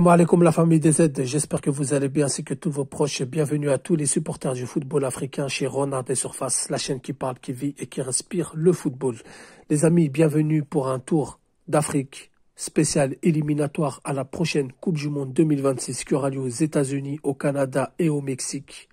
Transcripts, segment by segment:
Bonjour comme la famille des Z, j'espère que vous allez bien ainsi que tous vos proches bienvenue à tous les supporters du football africain chez Renard des Surfaces, la chaîne qui parle, qui vit et qui respire le football. Les amis, bienvenue pour un tour d'Afrique spécial éliminatoire à la prochaine Coupe du Monde 2026 qui aura lieu aux États-Unis, au Canada et au Mexique.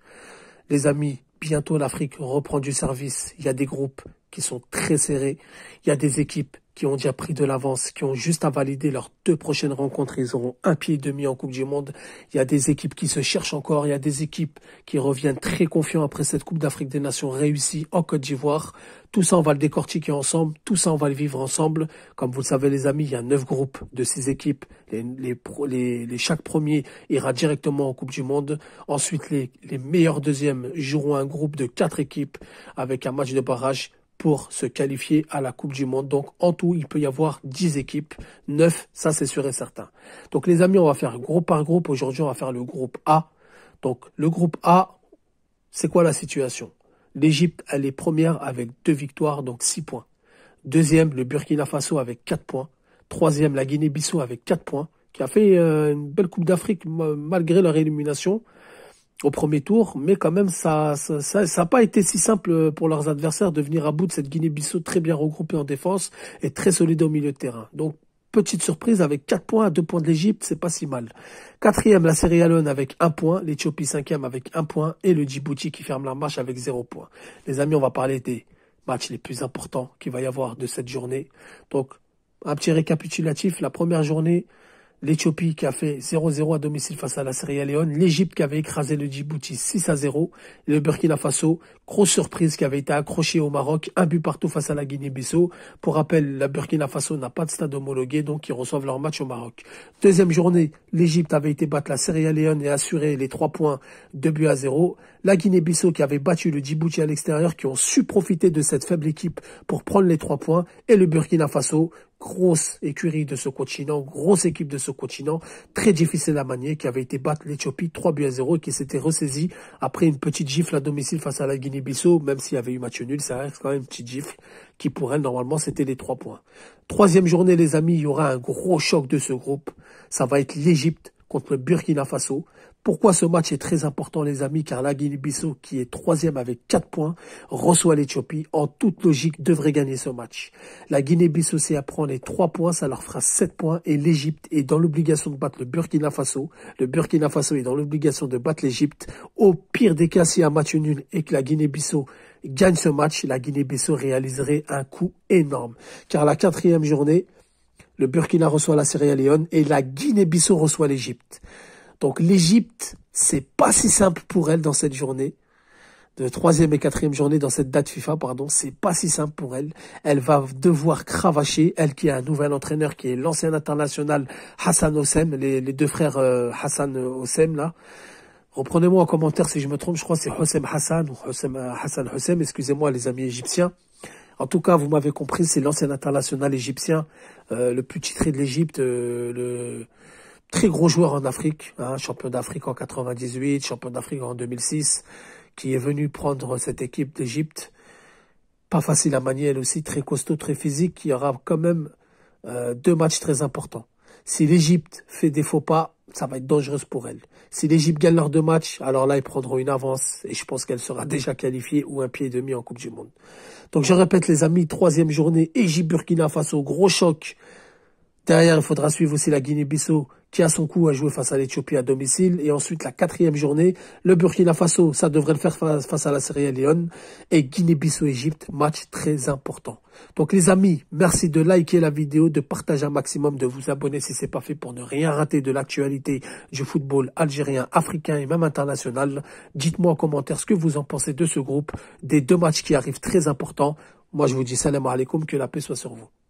Les amis, bientôt l'Afrique reprend du service, il y a des groupes, qui sont très serrés. Il y a des équipes qui ont déjà pris de l'avance, qui ont juste à valider leurs deux prochaines rencontres. Ils auront un pied et demi en Coupe du Monde. Il y a des équipes qui se cherchent encore. Il y a des équipes qui reviennent très confiants après cette Coupe d'Afrique des Nations réussie en Côte d'Ivoire. Tout ça, on va le décortiquer ensemble. Tout ça, on va le vivre ensemble. Comme vous le savez, les amis, il y a neuf groupes de ces équipes. Les, chaque premier ira directement en Coupe du Monde. Ensuite, les, les meilleurs deuxièmes joueront un groupe de quatre équipes avec un match de barrage pour se qualifier à la Coupe du Monde. Donc en tout, il peut y avoir 10 équipes, 9, ça c'est sûr et certain. Donc les amis, on va faire groupe par groupe. Aujourd'hui, on va faire le groupe A. Donc le groupe A, c'est quoi la situation L'Égypte, elle est première avec deux victoires, donc 6 points. Deuxième, le Burkina Faso avec 4 points. Troisième, la Guinée-Bissau avec 4 points, qui a fait euh, une belle Coupe d'Afrique malgré leur élimination au premier tour, mais quand même, ça ça, ça, pas été si simple pour leurs adversaires de venir à bout de cette Guinée-Bissau très bien regroupée en défense et très solide au milieu de terrain. Donc, petite surprise avec 4 points à 2 points de l'Égypte, c'est pas si mal. Quatrième, la Série Alone avec 1 point, l'Éthiopie cinquième avec 1 point et le Djibouti qui ferme la marche avec 0 point. Les amis, on va parler des matchs les plus importants qu'il va y avoir de cette journée. Donc, un petit récapitulatif, la première journée, l'Éthiopie qui a fait 0-0 à domicile face à la A Leone, l'Égypte qui avait écrasé le Djibouti 6 à 0, le Burkina Faso, grosse surprise qui avait été accroché au Maroc, un but partout face à la Guinée-Bissau. Pour rappel, la Burkina Faso n'a pas de stade homologué, donc ils reçoivent leur match au Maroc. Deuxième journée, l'Égypte avait été battre la A Leone et assuré les 3 points, 2 buts à 0. La Guinée-Bissau qui avait battu le Djibouti à l'extérieur, qui ont su profiter de cette faible équipe pour prendre les 3 points, et le Burkina Faso grosse écurie de ce continent, grosse équipe de ce continent, très difficile à manier, qui avait été battre l'Éthiopie 3 buts à 0 et qui s'était ressaisie après une petite gifle à domicile face à la Guinée-Bissau, même s'il y avait eu match nul, ça reste quand même une petite gifle qui pour elle, normalement, c'était les 3 points. Troisième journée, les amis, il y aura un gros choc de ce groupe. Ça va être l'Égypte contre le Burkina Faso. Pourquoi ce match est très important, les amis Car la Guinée-Bissau, qui est troisième avec 4 points, reçoit l'Éthiopie. En toute logique, devrait gagner ce match. La Guinée-Bissau, c'est les 3 points, ça leur fera 7 points. Et l'Égypte est dans l'obligation de battre le Burkina Faso. Le Burkina Faso est dans l'obligation de battre l'Égypte. Au pire des cas, si un match nul et que la Guinée-Bissau gagne ce match, la Guinée-Bissau réaliserait un coup énorme. Car la quatrième journée, le Burkina reçoit la Sierra Leone et la Guinée-Bissau reçoit l'Égypte. Donc l'Égypte, c'est pas si simple pour elle dans cette journée de troisième et quatrième journée dans cette date FIFA, pardon, c'est pas si simple pour elle. Elle va devoir cravacher, elle qui a un nouvel entraîneur qui est l'ancien international Hassan Hossem, les, deux frères euh, Hassan euh, Hossem là. Reprenez-moi en commentaire si je me trompe, je crois c'est Hossem Hassan ou Hossem, euh, Hassan Hossem, excusez-moi les amis égyptiens. En tout cas, vous m'avez compris, c'est l'ancien international égyptien, euh, le plus titré de l'Égypte, euh, le très gros joueur en Afrique, hein, champion d'Afrique en 98, champion d'Afrique en 2006, qui est venu prendre cette équipe d'Égypte. Pas facile à manier, elle aussi, très costaud, très physique, qui aura quand même euh, deux matchs très importants. Si l'Égypte fait des faux pas, ça va être dangereux pour elle. Si l'Égypte gagne leurs deux matchs, alors là, ils prendront une avance et je pense qu'elle sera déjà qualifiée ou un pied et demi en Coupe du Monde. Donc je répète les amis, troisième journée, Égypte-Burkina face au gros choc Derrière, il faudra suivre aussi la Guinée-Bissau qui a son coup à jouer face à l'Éthiopie à domicile. Et ensuite, la quatrième journée, le Burkina Faso, ça devrait le faire face à la Sierra Leone. Et Guinée-Bissau-Égypte, match très important. Donc les amis, merci de liker la vidéo, de partager un maximum, de vous abonner si c'est pas fait pour ne rien rater de l'actualité du football algérien, africain et même international. Dites-moi en commentaire ce que vous en pensez de ce groupe, des deux matchs qui arrivent très importants. Moi, je vous dis salam alaikum, que la paix soit sur vous.